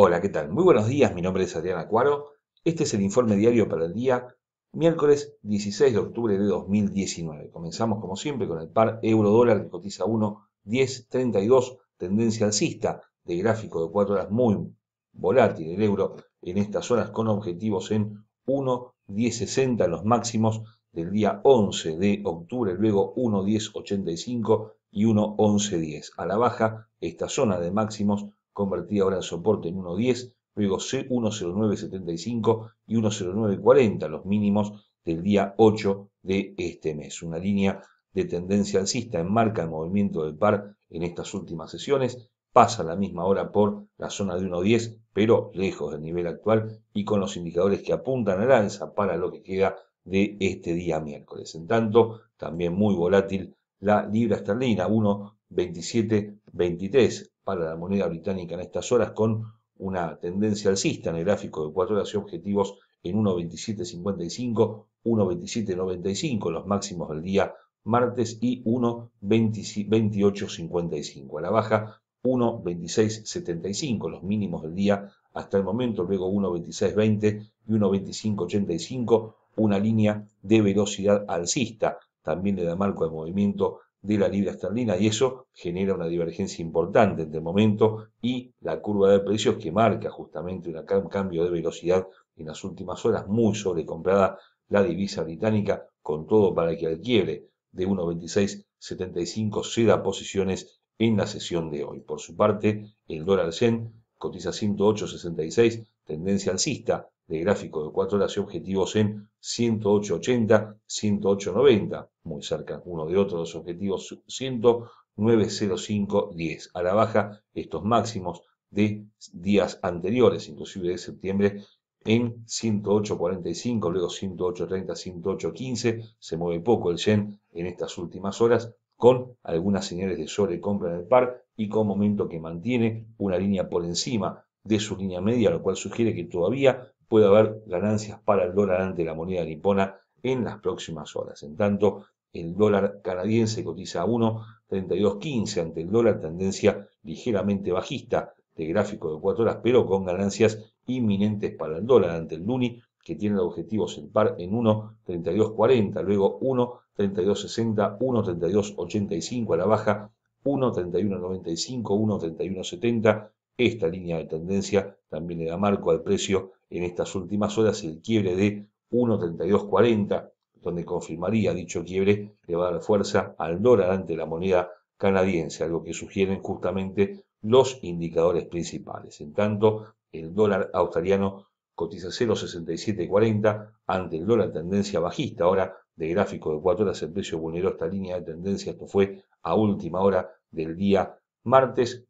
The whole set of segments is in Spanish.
Hola, ¿qué tal? Muy buenos días, mi nombre es Adriana Cuaro. Este es el informe diario para el día miércoles 16 de octubre de 2019. Comenzamos como siempre con el par euro-dólar que cotiza 1.1032, tendencia alcista de gráfico de 4 horas muy volátil el euro en estas zonas con objetivos en 1.1060 los máximos del día 11 de octubre, luego 1.1085 y 1.1110. A la baja esta zona de máximos convertida ahora en soporte en 1.10, luego C10975 y 10940, los mínimos del día 8 de este mes. Una línea de tendencia alcista enmarca el movimiento del par en estas últimas sesiones, pasa la misma hora por la zona de 1.10, pero lejos del nivel actual y con los indicadores que apuntan al alza para lo que queda de este día miércoles. En tanto, también muy volátil la libra esterlina 1.2723, para la moneda británica en estas horas con una tendencia alcista en el gráfico de 4 horas y objetivos en 1.2755, 1.2795, los máximos del día martes y 1.2855. A la baja 1.2675, los mínimos del día hasta el momento, luego 1.2620 y 1.2585, una línea de velocidad alcista. También le da marco de movimiento de la libra esterlina y eso genera una divergencia importante entre el momento y la curva de precios que marca justamente un cambio de velocidad en las últimas horas, muy sobrecomprada la divisa británica, con todo para que al quiebre de 1.2675 ceda posiciones en la sesión de hoy. Por su parte, el dólar zen cotiza 108.66, tendencia alcista de gráfico de 4 horas y objetivos en 108.80, 108.90 muy cerca uno de otro, los objetivos 109.05.10 a la baja, estos máximos de días anteriores, inclusive de septiembre, en 108.45, luego 108.30, 108.15, se mueve poco el yen en estas últimas horas, con algunas señales de sobrecompra en el par y con momento que mantiene una línea por encima de su línea media, lo cual sugiere que todavía puede haber ganancias para el dólar ante la moneda nipona en las próximas horas. En tanto, el dólar canadiense cotiza a 1,3215 ante el dólar, tendencia ligeramente bajista de gráfico de 4 horas, pero con ganancias inminentes para el dólar ante el Luni, que tiene el objetivo par en 1,3240, luego 1,3260, 1,3285 a la baja, 1,3195, 1,3170. Esta línea de tendencia también le da marco al precio en estas últimas horas el quiebre de 1,3240, donde confirmaría dicho quiebre, le va a dar fuerza al dólar ante la moneda canadiense, algo que sugieren justamente los indicadores principales. En tanto, el dólar australiano cotiza 0,6740 ante el dólar tendencia bajista, ahora de gráfico de 4 horas, el precio vulneró esta línea de tendencia, esto fue a última hora del día martes,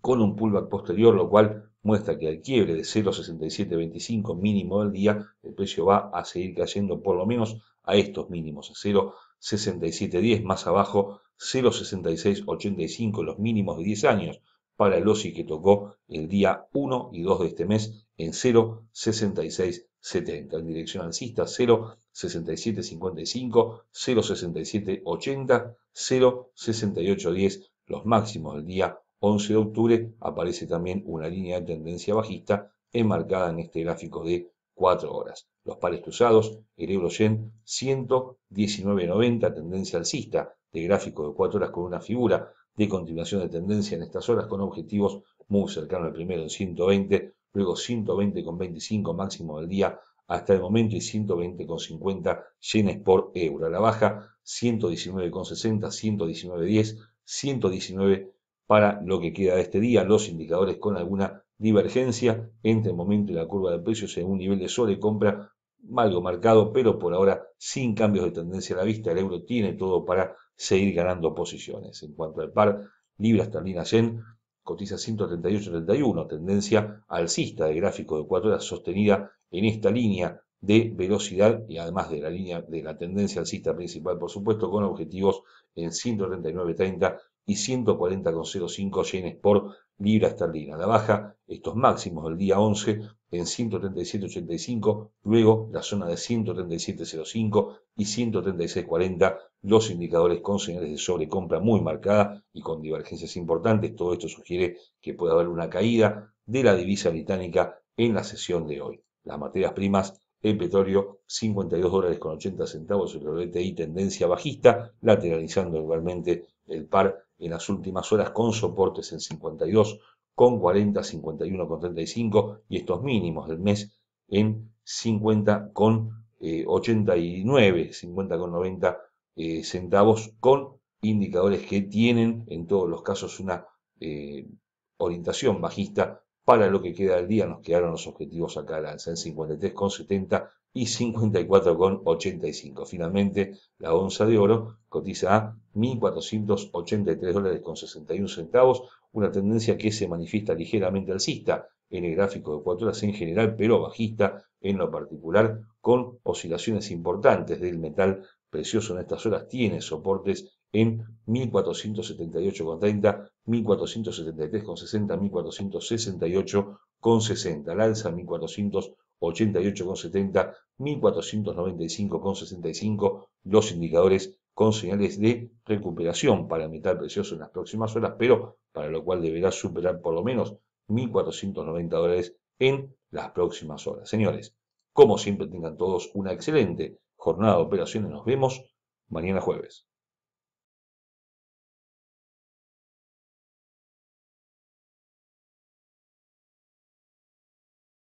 con un pullback posterior, lo cual muestra que al quiebre de 0,6725 mínimo del día, el precio va a seguir cayendo por lo menos a estos mínimos, 0,6710 más abajo, 0,6685 los mínimos de 10 años para el OSI que tocó el día 1 y 2 de este mes en 0,6670, en dirección alcista 0,6755, 0,6780, 0,6810 los máximos del día 11 de octubre aparece también una línea de tendencia bajista enmarcada en este gráfico de 4 horas. Los pares cruzados, el euro-yen 119.90, tendencia alcista de gráfico de 4 horas con una figura de continuación de tendencia en estas horas con objetivos muy cercanos al primero en 120, luego 120,25 máximo del día hasta el momento y 120,50 yenes por euro. A la baja 119,60, 119,10, 119 para lo que queda de este día, los indicadores con alguna divergencia entre el momento y la curva de precios en un nivel de sobrecompra algo marcado, pero por ahora sin cambios de tendencia a la vista, el euro tiene todo para seguir ganando posiciones. En cuanto al par, libra esterlina yen cotiza 138.31, tendencia alcista de gráfico de 4 horas sostenida en esta línea de velocidad y además de la línea de la tendencia alcista principal, por supuesto, con objetivos en 139.30 y 140,05 yenes por libra esterlina. La baja, estos máximos del día 11 en 137,85, luego la zona de 137,05 y 136,40, los indicadores con señales de sobrecompra muy marcada y con divergencias importantes. Todo esto sugiere que puede haber una caída de la divisa británica en la sesión de hoy. Las materias primas en petróleo 52 dólares con 80 centavos el WTI tendencia bajista, lateralizando igualmente el par en las últimas horas con soportes en 52, con 40, 51, 35 y estos mínimos del mes en 50 con 89, 50 90 centavos con indicadores que tienen en todos los casos una eh, orientación bajista para lo que queda del día nos quedaron los objetivos acá al alza en 53,70 y 54,85. Finalmente, la onza de oro cotiza a 1.483 dólares con 61 centavos, una tendencia que se manifiesta ligeramente alcista en el gráfico de cuatro horas en general, pero bajista en lo particular, con oscilaciones importantes del metal precioso en estas horas, tiene soportes en 1478,30, 1473,60, 1468,60, al alza 1488,70, 1495,65, los indicadores con señales de recuperación para metal precioso en las próximas horas, pero para lo cual deberá superar por lo menos 1.490 dólares en las próximas horas. Señores, como siempre tengan todos una excelente jornada de operaciones. Nos vemos mañana jueves.